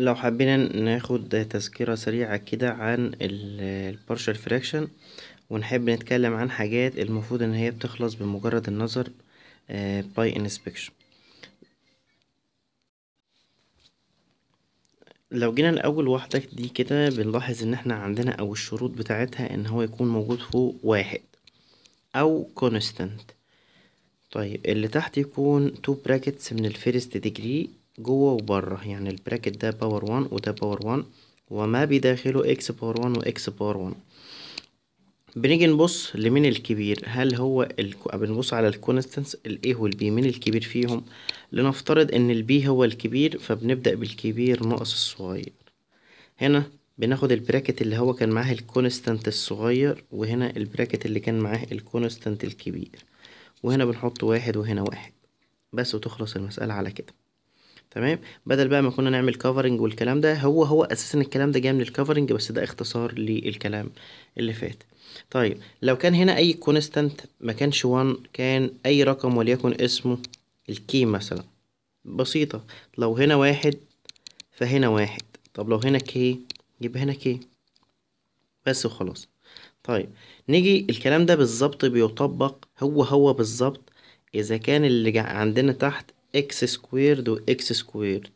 لو حبينا ناخد تذكرة سريعة كده عن البارشال فراكشن ونحب نتكلم عن حاجات المفروض ان هي بتخلص بمجرد النظر باي آه، انسبكشن لو جينا لأول واحدة دي كده بنلاحظ ان احنا عندنا او الشروط بتاعتها ان هو يكون موجود فوق واحد او كونستنت طيب اللي تحت يكون تو براكتس من الفيرست ديجري جوه وبره يعني البراكت ده باور وان وده باور وان وما بداخله اكس باور وان واكس باور وان بنيجي نبص لمين الكبير هل هو ال... بنبص على الكونستنس الاي والبي مين الكبير فيهم لنفترض ان البي هو الكبير فبنبدأ بالكبير ناقص الصغير هنا بناخد البراكت اللي هو كان معاه الكونستنت الصغير وهنا البراكت اللي كان معاه الكونستنت الكبير وهنا بنحط واحد وهنا واحد بس وتخلص المسألة على كده تمام بدل بقى ما كنا نعمل كفرنج والكلام ده هو هو اساسا الكلام ده جاي من الكفرنج بس ده اختصار للكلام اللي فات طيب لو كان هنا اي كونستانت ما كانش 1 كان اي رقم وليكن اسمه الكي مثلا بسيطة لو هنا واحد فهنا واحد طب لو هنا كي يبقى هنا كي بس وخلاص طيب نيجي الكلام ده بالظبط بيطبق هو هو بالظبط اذا كان اللي عندنا تحت اكس سكويرد واكس سكويرد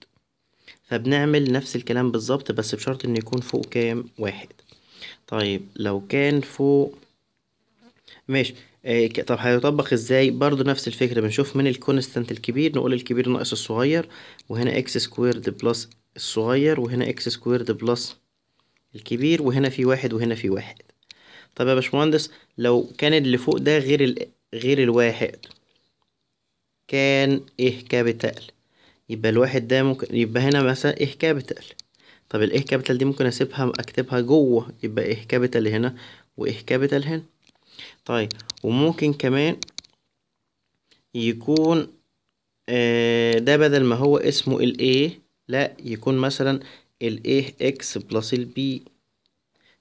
فبنعمل نفس الكلام بالظبط بس بشرط ان يكون فوق كام واحد طيب لو كان فوق ماشي إيه طب هيطبق ازاي برضو نفس الفكرة بنشوف من الكونستانت الكبير نقول الكبير ناقص الصغير وهنا اكس سكويرد بلس الصغير وهنا اكس سكويرد بلس الكبير وهنا في واحد وهنا في واحد طب يا باشمهندس لو كان اللي فوق ده غير ال... غير الواحد كان إيه كابيتال يبقى الواحد ده ممكن يبقى هنا مثلا إيه كابيتال طب الإيه كابيتال دي ممكن أسيبها أكتبها جوه يبقى إيه كابيتال هنا وإيه كابيتال هنا طيب وممكن كمان يكون آه ده بدل ما هو اسمه ال لا يكون مثلا الإيه إكس بلس البي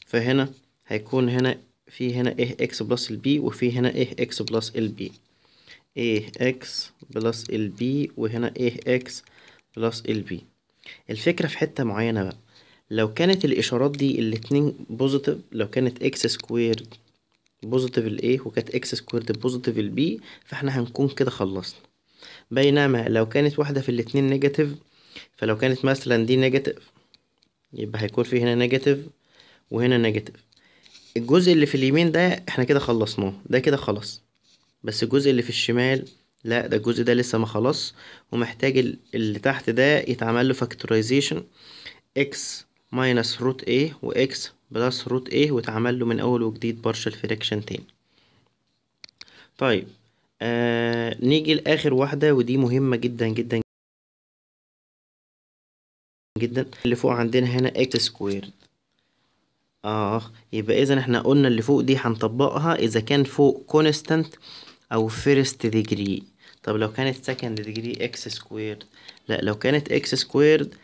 فهنا هيكون هنا في هنا إيه إكس بلس البي وفي هنا إيه إكس بلس البي اكس بلس البي وهنا اكس بلس البي الفكرة في حتة معينة بقى لو كانت الإشارات دي الاتنين بوزيتيف لو كانت إكس سكويرد بوزيتيف الإيه وكانت إكس سكويرد بوزيتيف البي فاحنا هنكون كده خلصنا بينما لو كانت واحدة في الاتنين نيجاتيف فلو كانت مثلا دي نيجاتيف يبقى هيكون في هنا نيجاتيف وهنا نيجاتيف الجزء اللي في اليمين ده احنا كده خلصناه ده كده خلاص بس الجزء اللي في الشمال لا ده الجزء ده لسه ما خلص ومحتاج اللي تحت ده يتعمل له فاكتورايزيشن x ماينس روت a و x بلس روت a وتعمل له من اول وجديد بارشل فريكشن تاني طيب آه نيجي لاخر واحده ودي مهمه جدا جدا جدا اللي فوق عندنا هنا x سكويرد اه يبقى اذا احنا قلنا اللي فوق دي هنطبقها اذا كان فوق كونستانت او فيرست ديجري طب لو كانت سكند ديجري اكس سكويرد لا لو كانت اكس سكويرد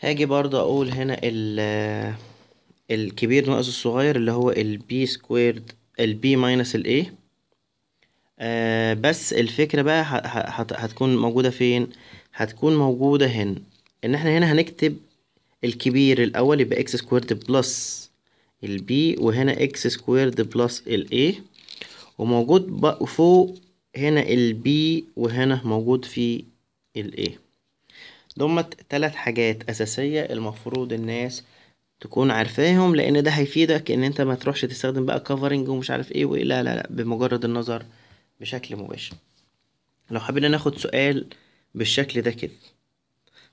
هاجي برضه اقول هنا ال الكبير ناقص الصغير اللي هو البي سكويرد البي ماينس الاي بس الفكرة بقى هتكون موجودة فين هتكون موجودة هنا ان احنا هنا هنكتب الكبير الأول يبقى اكس سكويرد بلس البي وهنا اكس سكويرد بلس الاي وموجود بقى فوق هنا البي وهنا موجود في الاي دمت تلات حاجات أساسية المفروض الناس تكون عارفاهم لأن ده هيفيدك إن أنت ما تروحش تستخدم بقى كفرنج ومش عارف إيه وإيه لا لا لا بمجرد النظر بشكل مباشر لو حبينا ناخد سؤال بالشكل ده كده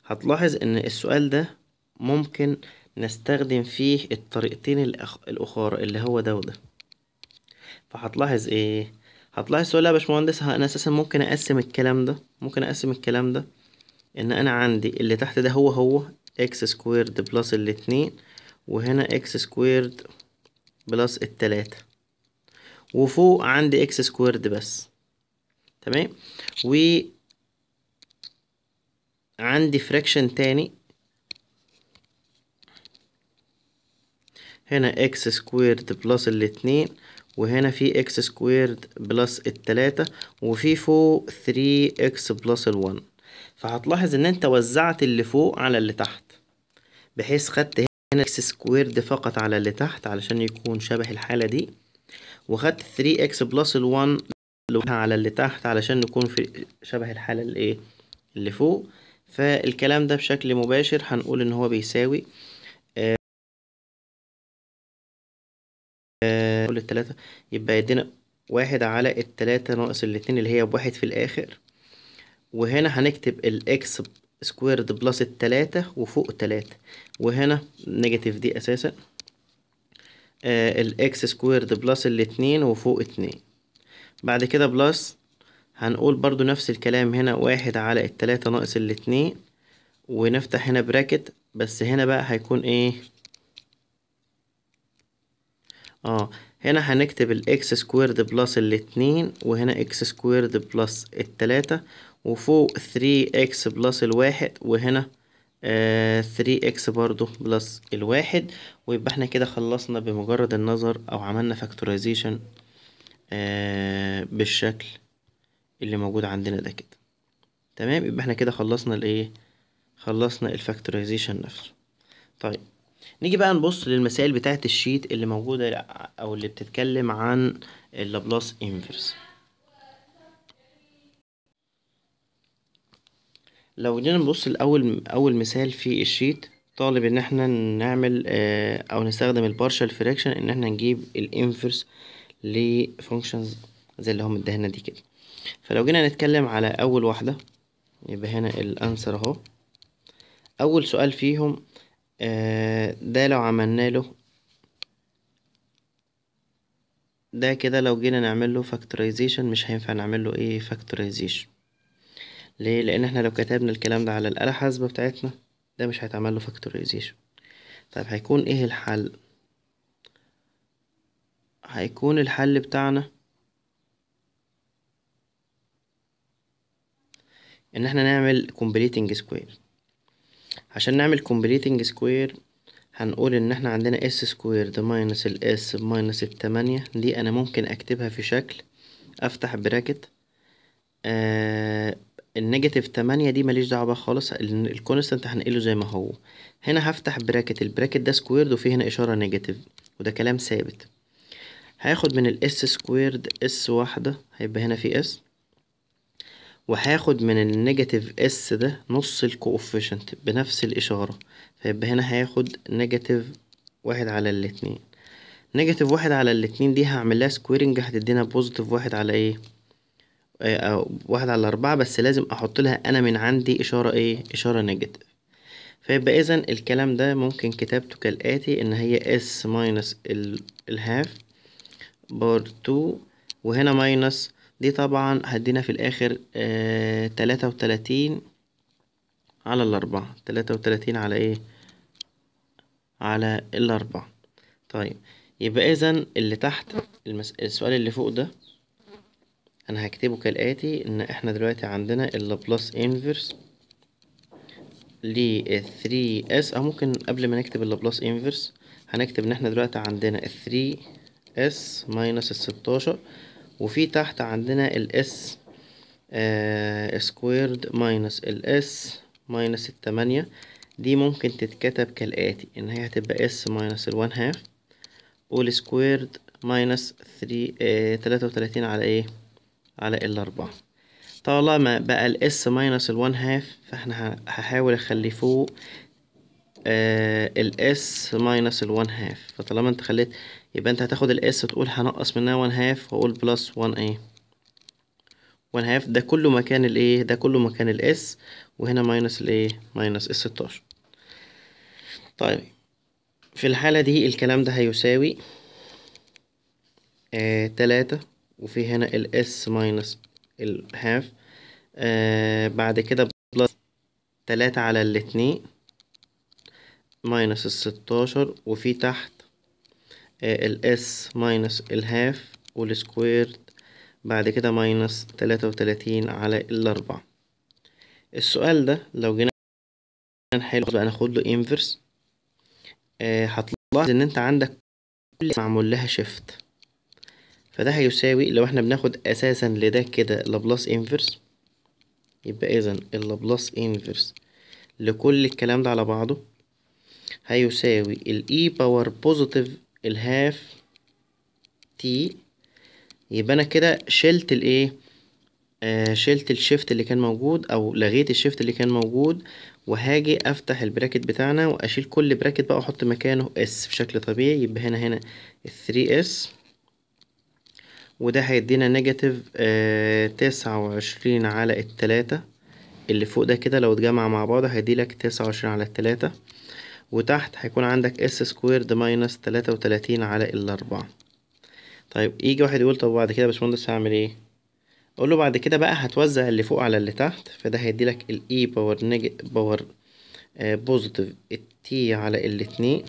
هتلاحظ إن السؤال ده ممكن نستخدم فيه الطريقتين الاخرى اللي هو ده وده فهتلاحظ ايه هتلاحظ تقول يا باشمهندس انا اساسا ممكن اقسم الكلام ده ممكن اقسم الكلام ده ان انا عندي اللي تحت ده هو هو اكس سكويرد بلس الاتنين وهنا اكس سكويرد بلس التلاتة وفوق عندي اكس سكويرد بس تمام و عندي فراكشن تاني هنا اكس سكويرد بلس الاتنين وهنا في اكس سكويرد بلس التلاتة وفي فوق ثري اكس بلس الون فهتلاحظ ان انت وزعت اللي فوق على اللي تحت بحيث خدت هنا اكس سكويرد فقط على اللي تحت علشان يكون شبه الحالة دي وخدت ثري اكس بلس لوحدها على اللي تحت علشان نكون في شبه الحالة الايه اللي فوق فالكلام ده بشكل مباشر هنقول ان هو بيساوي كل آه، التلاتة يبقى يدينا واحد على التلاتة ناقص الاتنين اللي هي بواحد في الآخر وهنا هنكتب الإكس سكويرد بلس التلاتة وفوق تلاتة وهنا نيجاتيف دي أساسا آه الإكس سكويرد بلس الاتنين وفوق اتنين بعد كده بلس هنقول برضو نفس الكلام هنا واحد على التلاتة ناقص الاتنين ونفتح هنا براكت بس هنا بقى هيكون ايه اه هنا هنكتب الاكس سكويرد بلس الاتنين وهنا اكس سكويرد بلس التلاتة وفوق ثري اكس بلس الواحد وهنا ثري آه، اكس برضو بلس الواحد ويبقى احنا كده خلصنا بمجرد النظر او عملنا فاكتورايزيشن آه بالشكل اللي موجود عندنا ده كده تمام يبقى احنا كده خلصنا الايه خلصنا الفاكتورايزيشن نفسه طيب نيجي بقى نبص للمسائل بتاعة الشيت اللي موجودة أو اللي بتتكلم عن اللابلاس انفرس لو جينا نبص لأول أول مثال في الشيت طالب إن احنا نعمل آه، أو نستخدم البارشال فراكشن إن احنا نجيب الانفرس لفانكشنز زي اللي هم ادهنا دي كده فلو جينا نتكلم على أول واحدة يبقى هنا الأنسر أهو أول سؤال فيهم آه، ده لو عملنا له ده كده لو جينا نعمل له فاكتوريزيشن مش هينفع نعمل له ايه فاكتوريزيشن ليه لان احنا لو كتبنا الكلام ده على الاله الحاسبه بتاعتنا ده مش هيتعمل له فاكتوريزيشن طيب هيكون ايه الحل هيكون الحل بتاعنا ان احنا نعمل كومبليتنج سكوير عشان نعمل كومبليتنج سكوير هنقول ان احنا عندنا اس سكويرد ماينس الاس ماينس التمانية دي انا ممكن اكتبها في شكل افتح براكت آه النيجاتيف تمانية دي ماليش دعوة بقى خالص الكونستنت هنقله زي ما هو هنا هفتح براكت البراكت ده سكويرد وفيه هنا اشارة نيجاتيف وده كلام ثابت هاخد من الاس سكويرد اس واحدة هيبقى هنا في اس وهاخد من النيجاتيف اس ده نص الكوفيشنت بنفس الإشارة فيبقى هنا هاخد نيجاتيف واحد على الاتنين نيجاتيف واحد على الاتنين دي هعمل لها سكويرنج هتدينا بوزيتيف واحد على ايه أو آه، آه، واحد على أربعة بس لازم أحط لها أنا من عندي إشارة إيه إشارة نيجاتيف فيبقى إذا الكلام ده ممكن كتابته كالآتي إن هي اس ماينس الهاف بار 2 وهنا ماينس دي طبعا هدينا في الاخر آه، تلاتة وتلاتين على الاربعة تلاتة وتلاتين على ايه على الاربعة طيب يبقى اذا اللي تحت المس... السؤال اللي فوق ده انا هكتبه كالاتي ان احنا دلوقتي عندنا اللابلاس انفرس ل 3 اس او ممكن قبل ما نكتب اللابلاس انفرس هنكتب ان احنا دلوقتي عندنا 3 اس ماينس الستاشر وفي تحت عندنا الاس سكويرد ماينس الاس ماينس التمانية دي ممكن تتكتب كالآتي إن هي هتبقى اس ماينس الوان هاف أول سكويرد ماينس ثري تلاتة وتلاتين على ايه على الأربعة طالما بقى الاس ماينس الوان هاف فاحنا هحاول أخلي فوق الاس ماينس الوان هاف فطالما انت خليت يبقى انت هتاخد الاس وتقول هنقص منها 1 هاف واقول بلس 1 ايه 1 هاف ده كله مكان الايه ده كله مكان الاس وهنا ماينس الايه ماينس اس 16 طيب في الحالة دي الكلام ده هيساوي آه تلاتة وفي هنا الاس ماينس الهاف آه بعد كده بلس تلاتة على الاتنين ماينس الستاشر وفي تحت الاس ماينس الهاف والسكوير بعد كده ماينس تلاتة وتلاتين على الأربعة السؤال ده لو جينا نحله بقى ناخد له انفرس آه، هتلاحظ ان انت عندك كل معمول لها شيفت فده هيساوي لو احنا بناخد اساسا لده كده لابلاس انفرس يبقى اذا اللابلاس انفرس لكل الكلام ده على بعضه هيساوي الاي باور بوزيتيف الهاف تي يبقى انا كده شلت الايه آه شلت الشيفت اللي كان موجود او لغيت الشيفت اللي كان موجود وهاجي افتح البراكت بتاعنا واشيل كل براكت بقى واحط مكانه اس بشكل طبيعي يبقى هنا هنا 3 اس وده هيدينا نيجاتيف آه، تسعة وعشرين على التلاتة اللي فوق ده كده لو اتجمع مع بعض هيديلك تسعة وعشرين على التلاتة وتحت هيكون عندك اس سكويرد ماينس تلاتة وتلاتين على الأربعة طيب يجي واحد يقول طب بعد كده يا باشمهندس هعمل ايه اقول له بعد كده بقى هتوزع اللي فوق على اللي تحت فده هيديلك الاي باور نيج باور بوزيتيف التي على الاتنين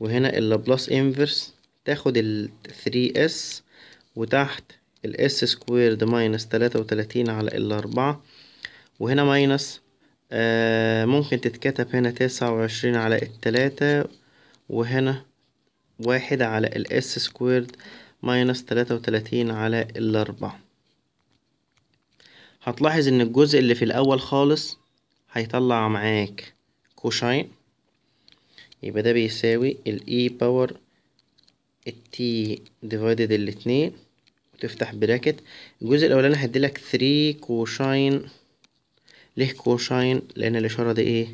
وهنا اللابلاس انفرس تاخد ال 3 اس وتحت الاس سكويرد ماينس تلاتة وتلاتين على الأربعة وهنا ماينس آه، ممكن تتكتب هنا تسعة وعشرين على التلاتة وهنا واحد على الاس سكويرد ماينس تلاتة وتلاتين على الأربعة هتلاحظ ان الجزء اللي في الأول خالص هيطلع معاك كوشاين يبقى ده بيساوي الاي باور التي ديفايدد الاتنين وتفتح براكت الجزء الأولاني هيديلك 3 كوشاين ليه كوشاين لان الاشاره دي ايه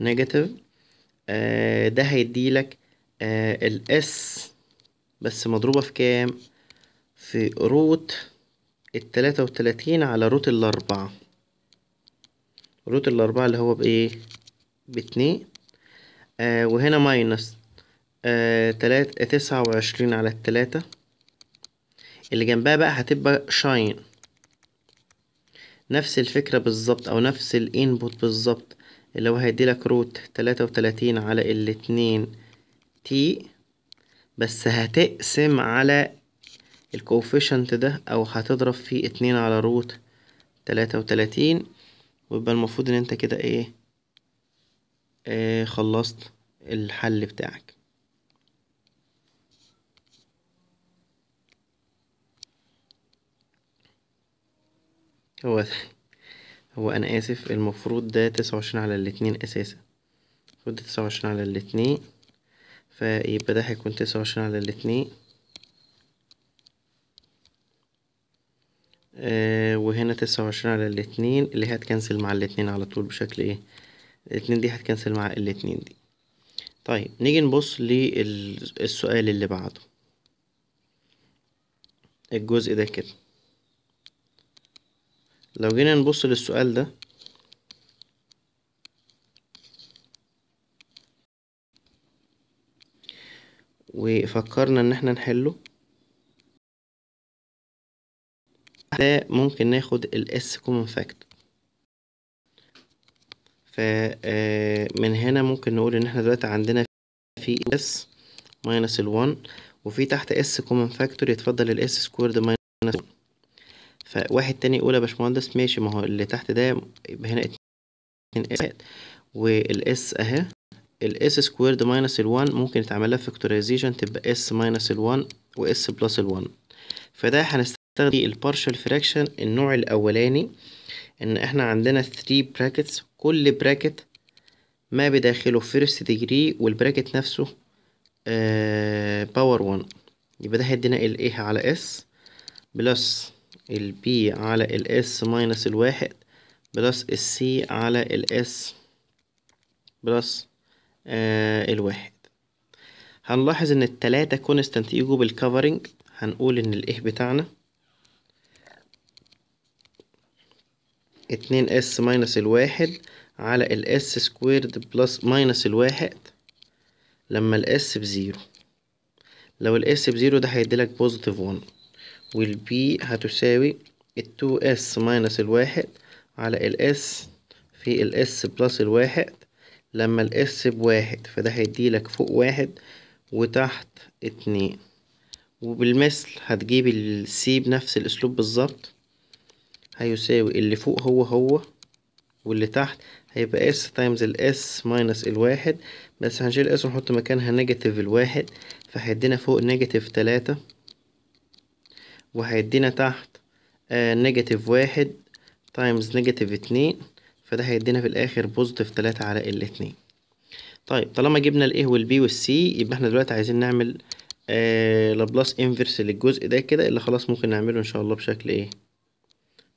نيجاتيف آه ده هيديلك آه الاس بس مضروبه في كام في روت التلاتة وتلاتين على روت الأربعة روت الأربعة اللي هو بإيه باتنين آه وهنا ماينس آه تلات تسعة وعشرين على التلاتة اللي جنبها بقى هتبقى شاين نفس الفكرة بالظبط او نفس الانبوت بالظبط اللي هو هيديلك روت تلاتة وتلاتين على الاتنين تي بس هتقسم على الكوفيشنت ده او هتضرب فيه اتنين على روت تلاتة وتلاتين ويبقى المفروض ان انت كده ايه آه خلصت الحل بتاعك هو هو انا اسف المفروض ده تسعة وعشرين على الاتنين اساسا المفروض ده تسعة وعشرين على الاتنين فيبقى ده هيكون تسعة وعشرين على الاتنين آه وهنا تسعة وعشرين على الاتنين اللي هتكنسل مع الاتنين على طول بشكل ايه الاتنين دي هتكنسل مع الاتنين دي طيب نيجي نبص للسؤال اللي بعده الجزء ده كده لو جينا نبص للسؤال ده وفكرنا ان احنا نحله ده ممكن ناخد الاس كومن فاكتور فمن هنا ممكن نقول ان احنا دلوقتي عندنا في اس ماينس ال1 وفي تحت اس كومن فاكتور يتفضل الاس سكويرد ماينس 1 فواحد تاني يقول يا باشمهندس ماشي ما هو اللي تحت ده يبقى هنا اتنين اسات والاس اهي الاس سكويرد ماينس الوان ممكن يتعمل لها فاكتورايزيشن تبقى اس ماينس الوان واس بلس الوان فده هنستخدم البارشال فراكشن النوع الاولاني ان احنا عندنا 3 براكتس كل براكت ما بداخله فيرست ديجري والبراكت نفسه آه باور 1 يبقى ده هيدينا الايه على اس بلس البي على الاس ماينس الواحد بلس السي على الاس بلس آه الواحد هنلاحظ ان التلاتة كونستانت يجوا بالكفرنج هنقول ان الايه بتاعنا اتنين اس ماينس الواحد على الاس سكويرد بلس ماينس الواحد لما الاس بزيرو لو الاس بزيرو ده هيديلك بوزيتيف 1 والبي هتساوي التو اس ماينس الواحد على الاس في الاس بلس الواحد لما الاس بواحد فده هيديلك فوق واحد وتحت اتنين وبالمثل هتجيب السي بنفس الاسلوب بالظبط هيساوي اللي فوق هو هو واللي تحت هيبقى اس تايمز الاس ماينس الواحد بس هنشيل اس ونحط مكانها نيجاتيف الواحد فهيدينا فوق نيجاتيف تلاتة وهيدينا تحت نيجاتيف آه، واحد تايمز نيجاتيف اتنين فده هيدينا في الآخر بوزيتيف تلاتة على الاتنين طيب طالما جبنا الايه والبي والسي يبقى احنا دلوقتي عايزين نعمل آه، لابلاس انفرس للجزء ده كده اللي خلاص ممكن نعمله ان شاء الله بشكل ايه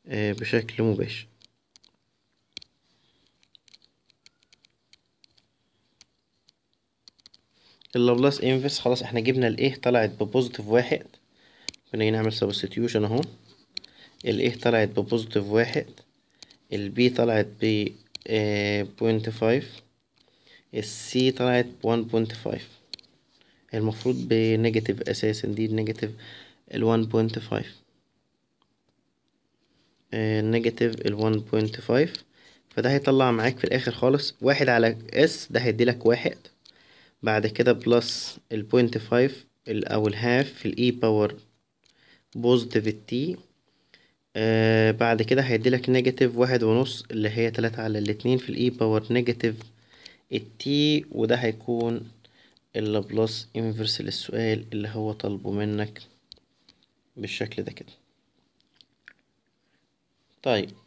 آه، بشكل مباشر اللابلاس انفرس خلاص احنا جبنا الايه طلعت ببوزيتيف واحد بنيجي نعمل سبستيوشن اهو ال A طلعت ببوزيتيف واحد ال B طلعت ب بوينت فايف السي طلعت بوان بوينت فايف المفروض بنيجاتيف اساسا دي ال الوان بوينت فايف نيجاتيف الوان بوينت فايف فده هيطلع معاك في الاخر خالص واحد على اس ده هيديلك واحد بعد كده بلس البوينت فايف او الهاف في ال E باور بوزيتيفيتي آه بعد كده هيديلك نيجاتيف واحد ونص اللي هي تلاتة على الاتنين في الاي باور نيجاتيف التي وده هيكون اللابلاس انفرس للسؤال اللي هو طالبه منك بالشكل ده كده طيب